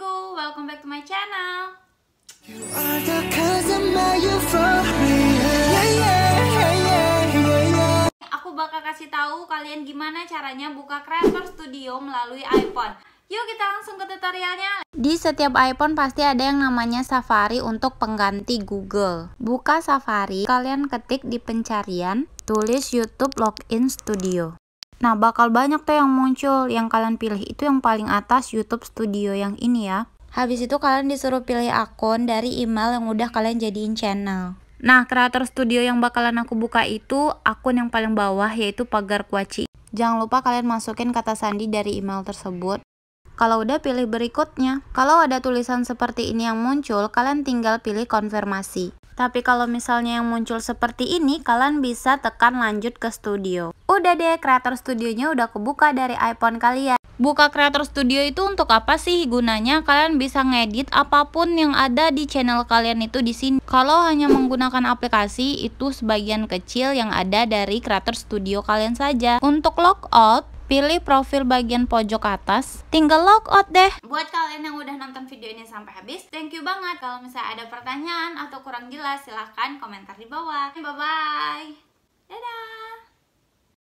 minggu, welcome back to my channel Aku bakal kasih tahu kalian gimana caranya buka Creator Studio melalui iPhone Yuk kita langsung ke tutorialnya Di setiap iPhone pasti ada yang namanya Safari untuk pengganti Google Buka Safari, kalian ketik di pencarian Tulis YouTube Login Studio Nah, bakal banyak tuh yang muncul. Yang kalian pilih itu yang paling atas YouTube Studio yang ini ya. Habis itu kalian disuruh pilih akun dari email yang udah kalian jadiin channel. Nah, kreator studio yang bakalan aku buka itu akun yang paling bawah yaitu Pagar Kuaci. Jangan lupa kalian masukin kata sandi dari email tersebut. Kalau udah pilih berikutnya. Kalau ada tulisan seperti ini yang muncul, kalian tinggal pilih konfirmasi. Tapi kalau misalnya yang muncul seperti ini, kalian bisa tekan lanjut ke studio. Udah deh, creator studionya udah kebuka dari iPhone kalian. Buka Creator Studio itu untuk apa sih gunanya? Kalian bisa ngedit apapun yang ada di channel kalian itu di sini. Kalau hanya menggunakan aplikasi, itu sebagian kecil yang ada dari Creator Studio kalian saja. Untuk logout, Pilih profil bagian pojok atas, tinggal log out deh. Buat kalian yang udah nonton video ini sampai habis, thank you banget. Kalau misalnya ada pertanyaan atau kurang jelas, silahkan komentar di bawah. Bye-bye!